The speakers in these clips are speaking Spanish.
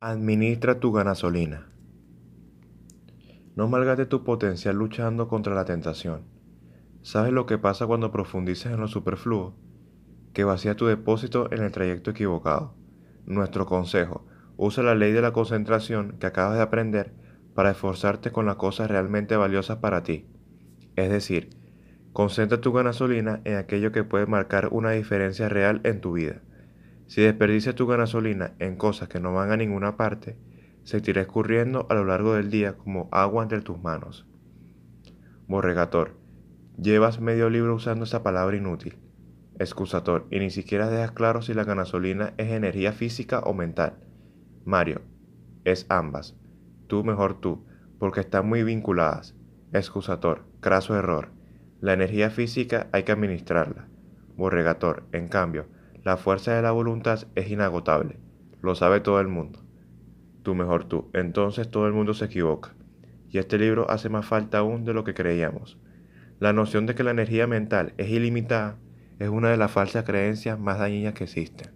Administra tu ganasolina. No malgate tu potencial luchando contra la tentación. ¿Sabes lo que pasa cuando profundizas en lo superfluo? Que vacía tu depósito en el trayecto equivocado. Nuestro consejo, usa la ley de la concentración que acabas de aprender para esforzarte con las cosas realmente valiosas para ti. Es decir, concentra tu ganasolina en aquello que puede marcar una diferencia real en tu vida. Si desperdices tu gasolina en cosas que no van a ninguna parte, se te irá escurriendo a lo largo del día como agua entre tus manos. Borregator. Llevas medio libro usando esa palabra inútil. Excusator. Y ni siquiera dejas claro si la gasolina es energía física o mental. Mario. Es ambas. Tú mejor tú, porque están muy vinculadas. Excusator. Craso error. La energía física hay que administrarla. Borregator. En cambio, la fuerza de la voluntad es inagotable, lo sabe todo el mundo. Tú mejor tú, entonces todo el mundo se equivoca. Y este libro hace más falta aún de lo que creíamos. La noción de que la energía mental es ilimitada es una de las falsas creencias más dañinas que existen.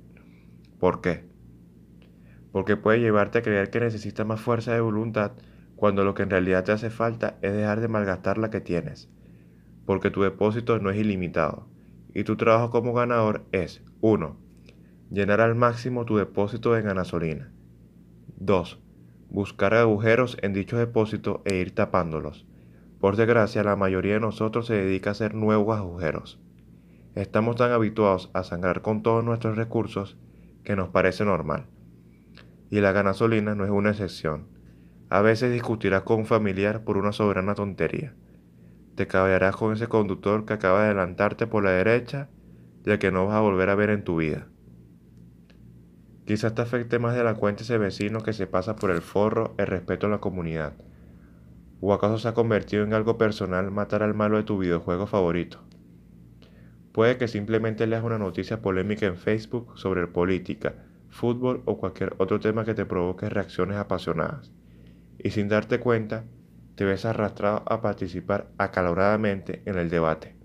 ¿Por qué? Porque puede llevarte a creer que necesitas más fuerza de voluntad cuando lo que en realidad te hace falta es dejar de malgastar la que tienes. Porque tu depósito no es ilimitado y tu trabajo como ganador es, 1. Llenar al máximo tu depósito de gasolina. 2. Buscar agujeros en dicho depósito e ir tapándolos. Por desgracia, la mayoría de nosotros se dedica a hacer nuevos agujeros. Estamos tan habituados a sangrar con todos nuestros recursos que nos parece normal. Y la gasolina no es una excepción. A veces discutirás con un familiar por una soberana tontería. Te caballarás con ese conductor que acaba de adelantarte por la derecha ya que no vas a volver a ver en tu vida. Quizás te afecte más de la cuenta ese vecino que se pasa por el forro el respeto a la comunidad. ¿O acaso se ha convertido en algo personal matar al malo de tu videojuego favorito? Puede que simplemente leas una noticia polémica en Facebook sobre política, fútbol o cualquier otro tema que te provoque reacciones apasionadas. Y sin darte cuenta, te ves arrastrado a participar acaloradamente en el debate.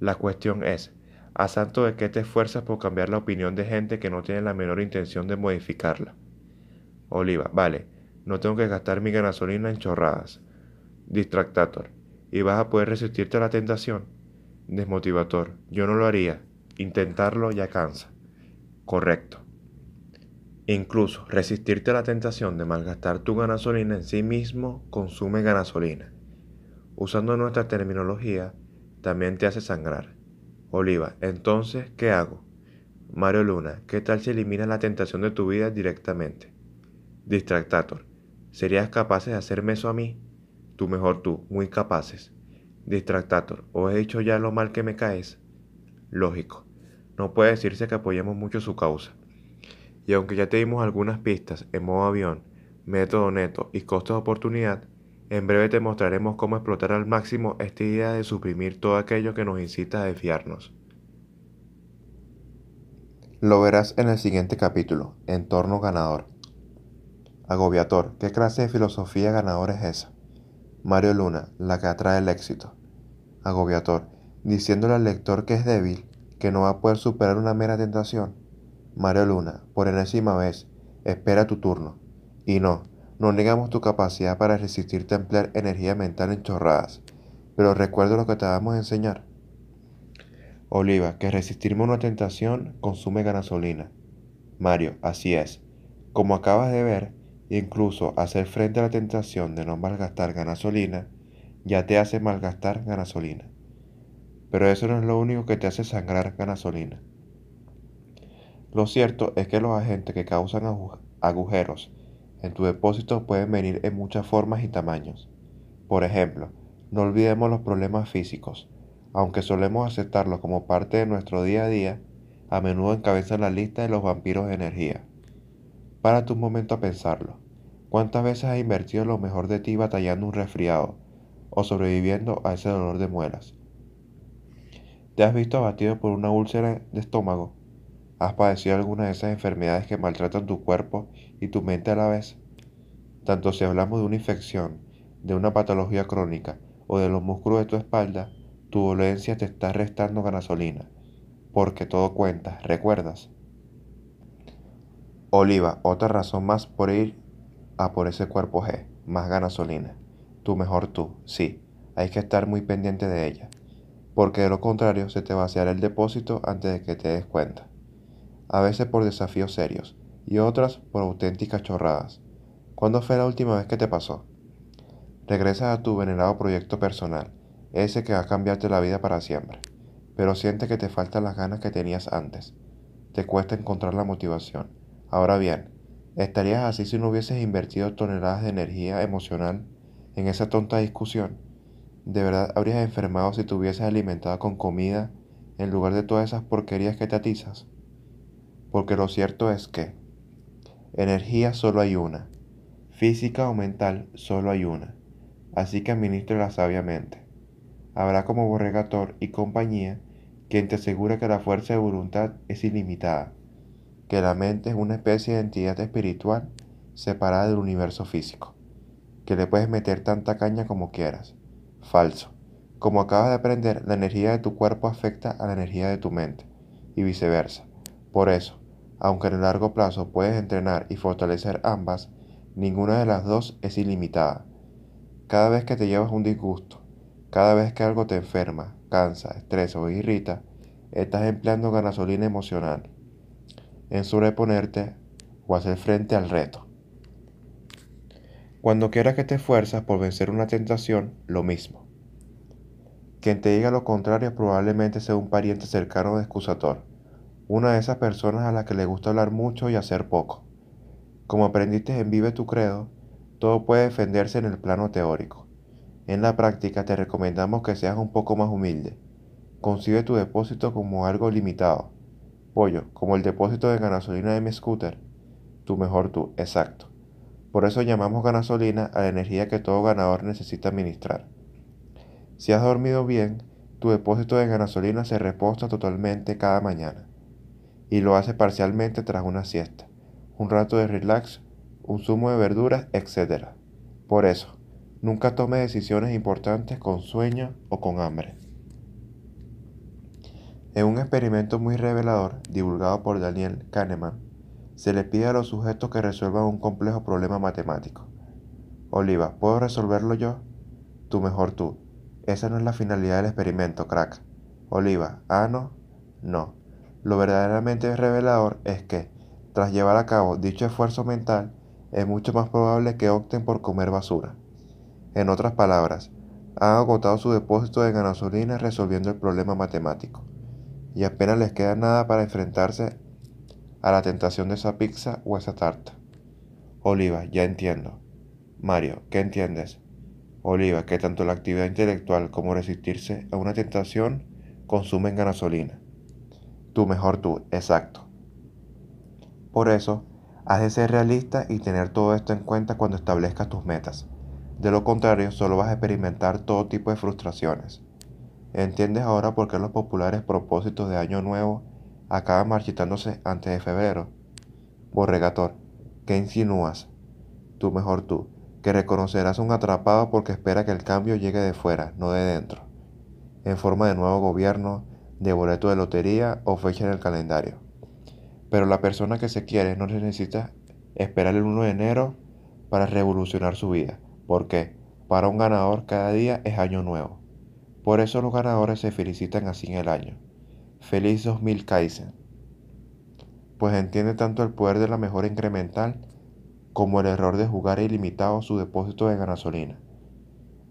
La cuestión es, ¿A santo de que te esfuerzas por cambiar la opinión de gente que no tiene la menor intención de modificarla? Oliva, vale, no tengo que gastar mi gasolina en chorradas. Distractator, ¿y vas a poder resistirte a la tentación? Desmotivator, yo no lo haría. Intentarlo ya cansa. Correcto. Incluso resistirte a la tentación de malgastar tu gasolina en sí mismo consume gasolina. Usando nuestra terminología, también te hace sangrar. Oliva, entonces, ¿qué hago? Mario Luna, ¿qué tal si eliminas la tentación de tu vida directamente? Distractator, ¿serías capaces de hacerme eso a mí? Tú mejor tú, muy capaces. Distractator, ¿o he dicho ya lo mal que me caes? Lógico, no puede decirse que apoyemos mucho su causa. Y aunque ya te dimos algunas pistas en modo avión, método neto y costos de oportunidad, en breve te mostraremos cómo explotar al máximo esta idea de suprimir todo aquello que nos incita a desfiarnos. Lo verás en el siguiente capítulo, Entorno Ganador. Agobiator, ¿qué clase de filosofía ganadora es esa? Mario Luna, la que atrae el éxito. Agobiator, diciéndole al lector que es débil, que no va a poder superar una mera tentación. Mario Luna, por enésima vez, espera tu turno. Y no, no negamos tu capacidad para resistir templar energía mental en chorradas, pero recuerda lo que te vamos a enseñar. Oliva, que resistir a una tentación consume gasolina. Mario, así es. Como acabas de ver, incluso hacer frente a la tentación de no malgastar gasolina ya te hace malgastar gasolina. Pero eso no es lo único que te hace sangrar gasolina. Lo cierto es que los agentes que causan agujeros en tu depósito pueden venir en muchas formas y tamaños. Por ejemplo, no olvidemos los problemas físicos. Aunque solemos aceptarlos como parte de nuestro día a día, a menudo encabezan la lista de los vampiros de energía. Para tu momento a pensarlo. ¿Cuántas veces has invertido lo mejor de ti batallando un resfriado o sobreviviendo a ese dolor de muelas? ¿Te has visto abatido por una úlcera de estómago? ¿Has padecido alguna de esas enfermedades que maltratan tu cuerpo y tu mente a la vez? Tanto si hablamos de una infección, de una patología crónica o de los músculos de tu espalda, tu dolencia te está restando gasolina, porque todo cuenta, ¿recuerdas? Oliva, otra razón más por ir a por ese cuerpo G, más gasolina. Tú mejor tú, sí, hay que estar muy pendiente de ella, porque de lo contrario se te vaciará el depósito antes de que te des cuenta. A veces por desafíos serios y otras por auténticas chorradas ¿Cuándo fue la última vez que te pasó? Regresas a tu venerado proyecto personal, ese que va a cambiarte la vida para siempre, pero sientes que te faltan las ganas que tenías antes. Te cuesta encontrar la motivación. Ahora bien, ¿estarías así si no hubieses invertido toneladas de energía emocional en esa tonta discusión? ¿De verdad habrías enfermado si te hubieses alimentado con comida en lugar de todas esas porquerías que te atizas? Porque lo cierto es que energía solo hay una física o mental, solo hay una, así que administrela sabiamente. Habrá como Borregator y compañía quien te asegura que la fuerza de voluntad es ilimitada, que la mente es una especie de entidad espiritual separada del universo físico, que le puedes meter tanta caña como quieras. Falso. Como acabas de aprender, la energía de tu cuerpo afecta a la energía de tu mente, y viceversa. Por eso, aunque en el largo plazo puedes entrenar y fortalecer ambas, Ninguna de las dos es ilimitada. Cada vez que te llevas un disgusto, cada vez que algo te enferma, cansa, estresa o irrita, estás empleando gasolina emocional en sobreponerte o hacer frente al reto. Cuando quieras que te esfuerzas por vencer una tentación, lo mismo. Quien te diga lo contrario probablemente sea un pariente cercano de excusator, una de esas personas a las que le gusta hablar mucho y hacer poco. Como aprendiste en Vive tu Credo, todo puede defenderse en el plano teórico. En la práctica te recomendamos que seas un poco más humilde. Concibe tu depósito como algo limitado. Pollo, como el depósito de gasolina de mi scooter. Tu mejor tú, exacto. Por eso llamamos gasolina a la energía que todo ganador necesita administrar. Si has dormido bien, tu depósito de gasolina se reposta totalmente cada mañana y lo hace parcialmente tras una siesta un rato de relax, un zumo de verduras, etc. Por eso, nunca tome decisiones importantes con sueño o con hambre. En un experimento muy revelador, divulgado por Daniel Kahneman, se le pide a los sujetos que resuelvan un complejo problema matemático. Oliva, ¿puedo resolverlo yo? Tú mejor tú. Esa no es la finalidad del experimento, crack. Oliva, ah, no, no. Lo verdaderamente revelador es que, tras llevar a cabo dicho esfuerzo mental, es mucho más probable que opten por comer basura. En otras palabras, han agotado su depósito de gasolina resolviendo el problema matemático, y apenas les queda nada para enfrentarse a la tentación de esa pizza o esa tarta. Oliva, ya entiendo. Mario, ¿qué entiendes? Oliva, que tanto la actividad intelectual como resistirse a una tentación consumen gasolina. Tú mejor tú, exacto. Por eso, has de ser realista y tener todo esto en cuenta cuando establezcas tus metas. De lo contrario, solo vas a experimentar todo tipo de frustraciones. ¿Entiendes ahora por qué los populares propósitos de Año Nuevo acaban marchitándose antes de febrero? Borregator, ¿qué insinúas? Tú mejor tú, que reconocerás un atrapado porque espera que el cambio llegue de fuera, no de dentro, en forma de nuevo gobierno, de boleto de lotería o fecha en el calendario. Pero la persona que se quiere no necesita esperar el 1 de enero para revolucionar su vida. porque Para un ganador cada día es año nuevo. Por eso los ganadores se felicitan así en el año. Feliz 2000 Kaizen. Pues entiende tanto el poder de la mejora incremental como el error de jugar ilimitado su depósito de gasolina.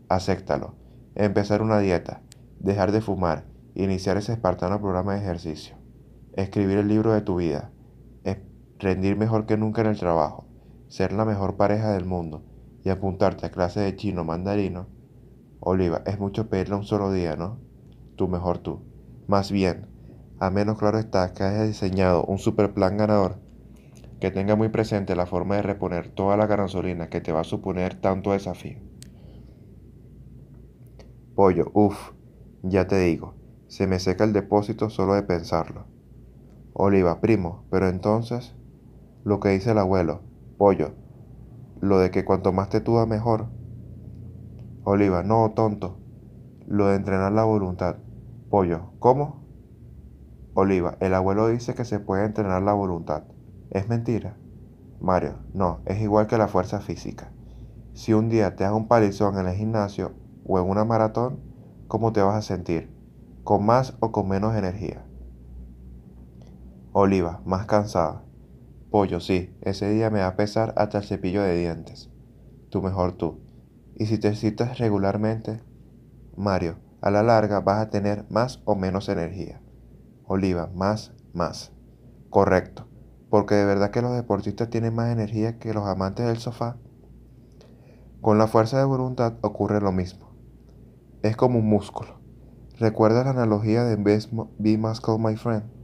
Acéptalo. Empezar una dieta. Dejar de fumar. Iniciar ese espartano programa de ejercicio escribir el libro de tu vida, rendir mejor que nunca en el trabajo, ser la mejor pareja del mundo y apuntarte a clases de chino mandarino, Oliva, es mucho pedirle un solo día, ¿no? Tú mejor tú. Más bien, a menos claro está que hayas diseñado un super plan ganador que tenga muy presente la forma de reponer toda la gasolina que te va a suponer tanto desafío. Pollo, uff, ya te digo, se me seca el depósito solo de pensarlo. Oliva, primo, pero entonces, lo que dice el abuelo, pollo, lo de que cuanto más te tuda mejor. Oliva, no, tonto, lo de entrenar la voluntad. Pollo, ¿cómo? Oliva, el abuelo dice que se puede entrenar la voluntad. ¿Es mentira? Mario, no, es igual que la fuerza física. Si un día te das un palizón en el gimnasio o en una maratón, ¿cómo te vas a sentir? ¿Con más o con menos energía? Oliva, más cansada. Pollo, sí, ese día me va a pesar hasta el cepillo de dientes. Tú mejor tú. Y si te citas regularmente, Mario, a la larga vas a tener más o menos energía. Oliva, más, más. Correcto, porque de verdad que los deportistas tienen más energía que los amantes del sofá. Con la fuerza de voluntad ocurre lo mismo. Es como un músculo. ¿Recuerdas la analogía de Be Muscle, My Friend?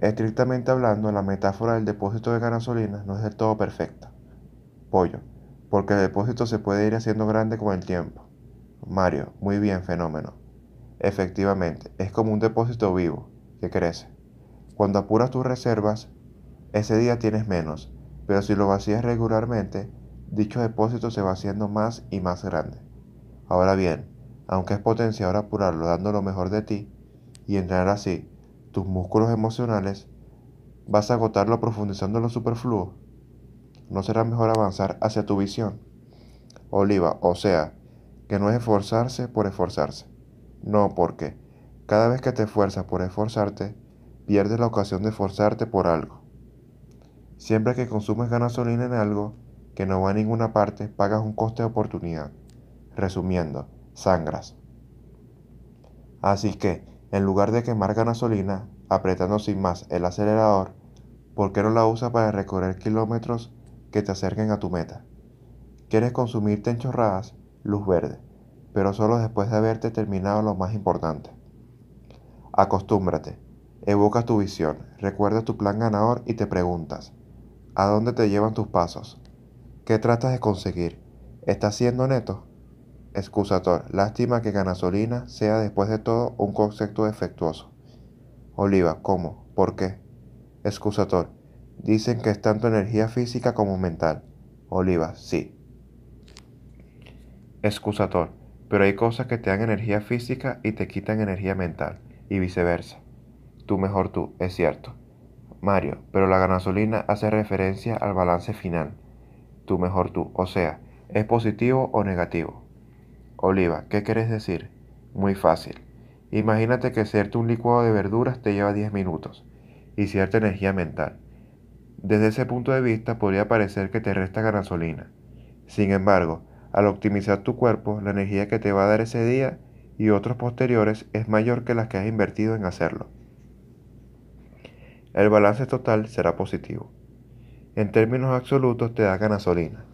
Estrictamente hablando, la metáfora del depósito de gasolina no es del todo perfecta. Pollo, porque el depósito se puede ir haciendo grande con el tiempo. Mario, muy bien, fenómeno. Efectivamente, es como un depósito vivo, que crece. Cuando apuras tus reservas, ese día tienes menos, pero si lo vacías regularmente, dicho depósito se va haciendo más y más grande. Ahora bien, aunque es potenciador apurarlo dando lo mejor de ti y entrar así, tus músculos emocionales, vas a agotarlo profundizando en lo superfluo. ¿No será mejor avanzar hacia tu visión? Oliva, o sea, que no es esforzarse por esforzarse. No, porque cada vez que te esfuerzas por esforzarte, pierdes la ocasión de esforzarte por algo. Siempre que consumes gasolina en algo que no va a ninguna parte, pagas un coste de oportunidad. Resumiendo, sangras. Así que, en lugar de quemar gasolina, apretando sin más el acelerador, ¿por qué no la usas para recorrer kilómetros que te acerquen a tu meta? Quieres consumirte en chorradas, luz verde, pero solo después de haberte terminado lo más importante. Acostúmbrate, evoca tu visión, recuerda tu plan ganador y te preguntas, ¿a dónde te llevan tus pasos? ¿Qué tratas de conseguir? ¿Estás siendo neto? Excusator. Lástima que ganasolina sea después de todo un concepto defectuoso. Oliva. ¿Cómo? ¿Por qué? Excusator. Dicen que es tanto energía física como mental. Oliva. Sí. Excusator. Pero hay cosas que te dan energía física y te quitan energía mental. Y viceversa. Tú mejor tú. Es cierto. Mario. Pero la ganasolina hace referencia al balance final. Tú mejor tú. O sea, es positivo o negativo. Oliva, ¿qué quieres decir? Muy fácil. Imagínate que hacerte un licuado de verduras te lleva 10 minutos y cierta energía mental. Desde ese punto de vista podría parecer que te resta gasolina. Sin embargo, al optimizar tu cuerpo, la energía que te va a dar ese día y otros posteriores es mayor que las que has invertido en hacerlo. El balance total será positivo. En términos absolutos te da gasolina.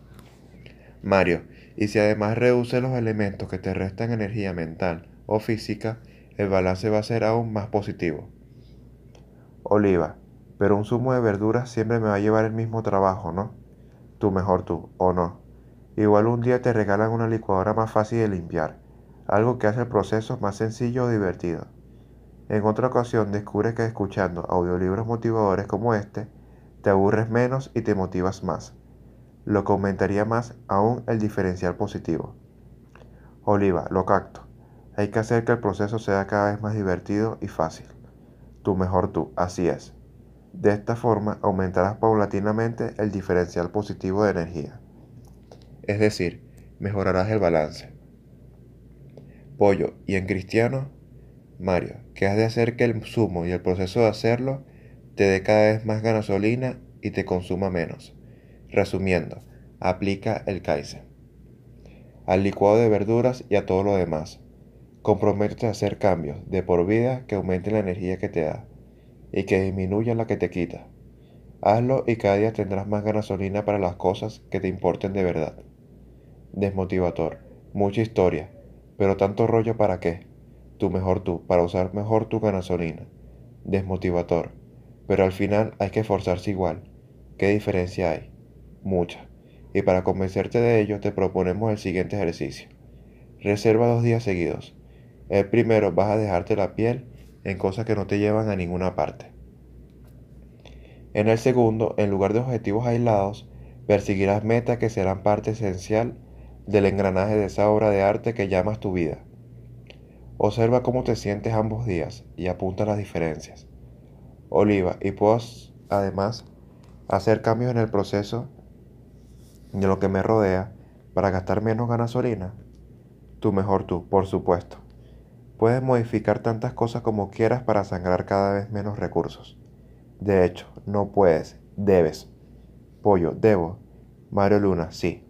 Mario, y si además reduce los elementos que te restan energía mental o física, el balance va a ser aún más positivo. Oliva, pero un zumo de verduras siempre me va a llevar el mismo trabajo, ¿no? Tú mejor tú, o no. Igual un día te regalan una licuadora más fácil de limpiar, algo que hace el proceso más sencillo o divertido. En otra ocasión descubres que escuchando audiolibros motivadores como este, te aburres menos y te motivas más lo que aumentaría más aún el diferencial positivo. Oliva, lo cacto. Hay que hacer que el proceso sea cada vez más divertido y fácil. Tú mejor tú, así es. De esta forma aumentarás paulatinamente el diferencial positivo de energía. Es decir, mejorarás el balance. Pollo, y en cristiano, Mario, qué has de hacer que el sumo y el proceso de hacerlo te dé cada vez más gasolina y te consuma menos. Resumiendo, aplica el Kaizen al licuado de verduras y a todo lo demás. Comprométete a hacer cambios de por vida que aumenten la energía que te da y que disminuyan la que te quita. Hazlo y cada día tendrás más gasolina para las cosas que te importen de verdad. Desmotivador. Mucha historia, pero tanto rollo para qué. Tú mejor tú, para usar mejor tu gasolina. Desmotivador. Pero al final hay que esforzarse igual. ¿Qué diferencia hay? muchas, y para convencerte de ello te proponemos el siguiente ejercicio. Reserva dos días seguidos. El primero vas a dejarte la piel en cosas que no te llevan a ninguna parte. En el segundo, en lugar de objetivos aislados, perseguirás metas que serán parte esencial del engranaje de esa obra de arte que llamas tu vida. Observa cómo te sientes ambos días y apunta las diferencias. Oliva, y puedas además hacer cambios en el proceso de lo que me rodea para gastar menos gasolina? Tú mejor tú, por supuesto. Puedes modificar tantas cosas como quieras para sangrar cada vez menos recursos. De hecho, no puedes, debes. Pollo, debo. Mario Luna, sí.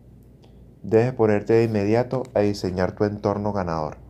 Debes ponerte de inmediato a diseñar tu entorno ganador.